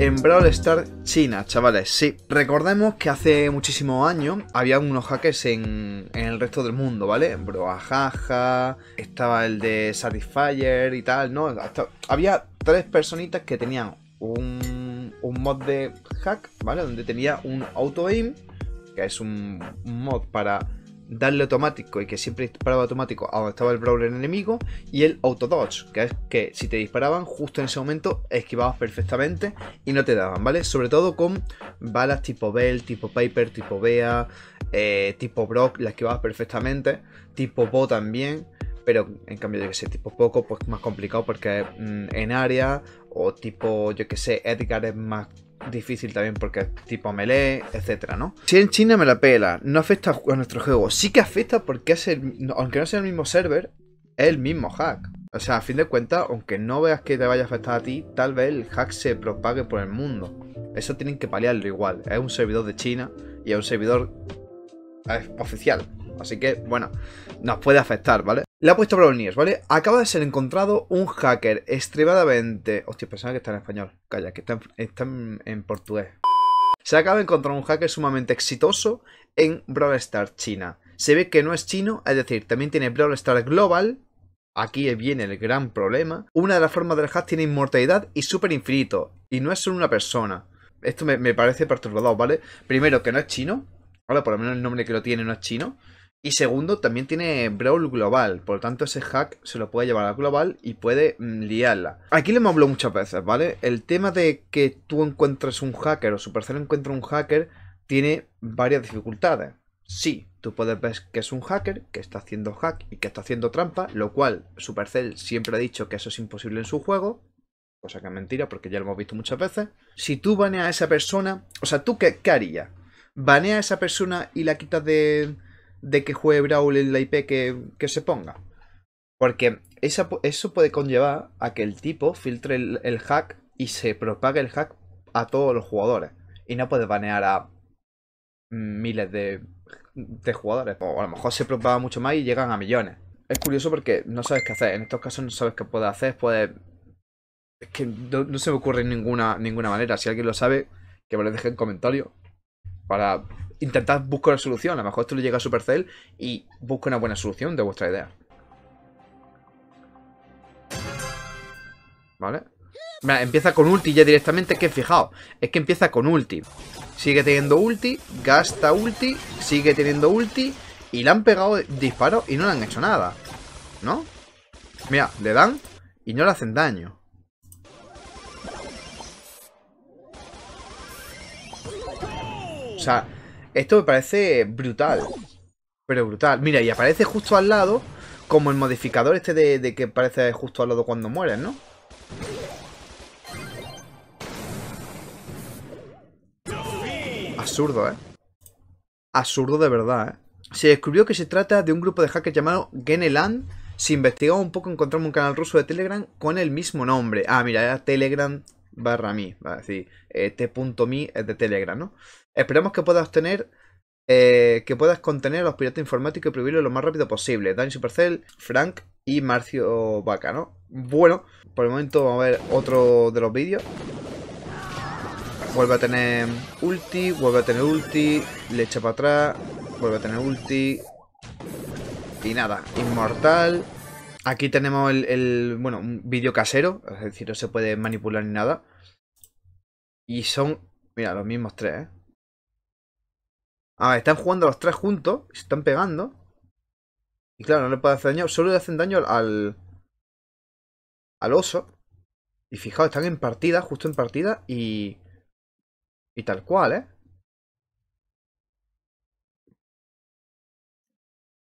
en Brawl Star China, chavales, sí. Recordemos que hace muchísimos años había unos hackers en, el resto del mundo, ¿vale? Broajaja, estaba el de Satisfyer y tal, ¿no? había tres personitas que tenían un, mod de hack, ¿vale? Donde tenía un auto-aim, que es un, un mod para darle automático y que siempre disparaba automático a donde estaba el brawler enemigo y el auto dodge que es que si te disparaban justo en ese momento esquivabas perfectamente y no te daban, ¿vale? Sobre todo con balas tipo Bell, tipo Piper, tipo Bea, eh, tipo Brock, la esquivabas perfectamente, tipo Bo también, pero en cambio yo que sé, tipo Poco pues más complicado porque mm, en área o tipo yo que sé, Edgar es más difícil también porque es tipo melee, etcétera, ¿no? Si en China me la pela, no afecta a nuestro juego. Sí que afecta porque es aunque no sea el mismo server, es el mismo hack. O sea, a fin de cuentas, aunque no veas que te vaya a afectar a ti, tal vez el hack se propague por el mundo. Eso tienen que paliarlo igual. Es un servidor de China y es un servidor oficial. Así que, bueno, nos puede afectar, ¿vale? Le ha puesto Brownies, ¿vale? Acaba de ser encontrado un hacker extremadamente... Hostia, pensaba que está en español. Calla, que está en, en, portugués. Se acaba de encontrar un hacker sumamente exitoso en Brawl Stars China. Se ve que no es chino, es decir, también tiene Brawl Stars Global. Aquí viene el gran problema. Una de las formas del hack tiene inmortalidad y super infinito. Y no es solo una persona. Esto me, me parece perturbador, ¿vale? Primero, que no es chino. Ahora, por lo menos el nombre que lo tiene no es chino. Y segundo, también tiene Brawl global, por lo tanto ese hack se lo puede llevar a global y puede mm, liarla. Aquí le hemos hablado muchas veces, ¿vale? El tema de que tú encuentres un hacker o Supercell encuentra un hacker tiene varias dificultades. Sí, tú puedes ver que es un hacker, que está haciendo hack y que está haciendo trampa, lo cual Supercell siempre ha dicho que eso es imposible en su juego, cosa que es mentira porque ya lo hemos visto muchas veces. Si tú baneas a esa persona, o sea, ¿tú qué, qué harías? ¿Baneas a esa persona y la quitas de de que juegue Brawl en la IP que, se ponga. Porque esa, eso puede conllevar a que el tipo filtre el, hack y se propague el hack a todos los jugadores. Y no puedes banear a miles de, jugadores. O a lo mejor se propaga mucho más y llegan a millones. Es curioso porque no sabes qué hacer. En estos casos no sabes qué puedes hacer. Puedes... Es que no, se me ocurre ninguna, ninguna manera. Si alguien lo sabe, que me lo deje en comentario. Para intentad buscar la solución. A lo mejor esto le llega a Supercell y busca una buena solución de vuestra idea. ¿Vale? Mira, empieza con ulti ya directamente, que fijaos, es que empieza con ulti. Sigue teniendo ulti, gasta ulti, sigue teniendo ulti y le han pegado disparos y no le han hecho nada. ¿No? Mira, le dan y no le hacen daño. O sea, esto me parece brutal. Pero brutal. Mira, y aparece justo al lado, como el modificador este de, que aparece justo al lado cuando mueres, ¿no? Absurdo, ¿eh? Absurdo de verdad, ¿eh? Se descubrió que se trata de un grupo de hackers llamado Geneland. Si investigamos un poco encontramos un canal ruso de Telegram con el mismo nombre. Ah, mira, era Telegram barra mi, este eh, punto mi es de Telegram, ¿no? Esperamos que puedas tener eh, que puedas contener a los piratas informáticos y prohibirlos lo más rápido posible. Dani Supercell, Frank y Marcio Vaca, ¿no? Bueno, por el momento vamos a ver otro de los vídeos. Vuelve a tener ulti, vuelve a tener ulti, le echa para atrás, vuelve a tener ulti. Y nada, inmortal. Aquí tenemos el, el bueno, un vídeo casero, es decir, no se puede manipular ni nada. Y son, mira, los mismos tres, ¿eh? A ver, están jugando los tres juntos, se están pegando. Y claro, no le puede hacer daño, solo le hacen daño al... Al oso. Y fijaos, están en partida, justo en partida y... Y tal cual, ¿eh?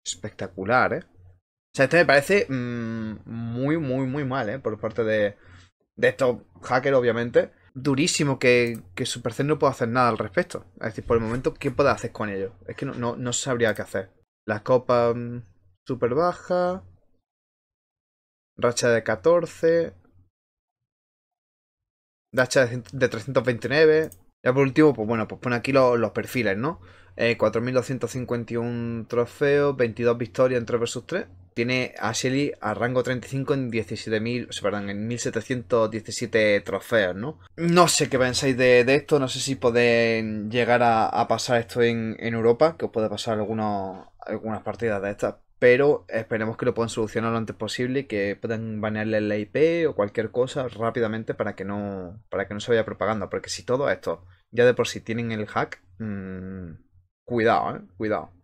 Espectacular, ¿eh? O sea, este me parece mm, muy, muy, muy mal, ¿eh? Por parte de, de estos hackers, obviamente durísimo que, que Supercell no puede hacer nada al respecto. Es decir, por el momento, ¿qué puede hacer con ellos? Es que no, no, sabría qué hacer. La copa mm, super baja. Racha de 14. Racha de, 329. Ya por último, pues bueno, pues pone aquí los, perfiles, ¿no? 4.251 eh, trofeos, 22 victorias en 3 vs 3 tiene a Shelly a rango 35 en 17.000, o perdón, en 1.717 trofeos, ¿no? No sé qué pensáis de, esto, no sé si pueden llegar a, pasar esto en, Europa, que os puede pasar algunos, algunas partidas de estas, pero esperemos que lo puedan solucionar lo antes posible que puedan banearle la IP o cualquier cosa rápidamente para que no, para que no se vaya propagando, porque si todo esto ya de por sí tienen el hack, mm, cuidado, ¿eh? Cuidado.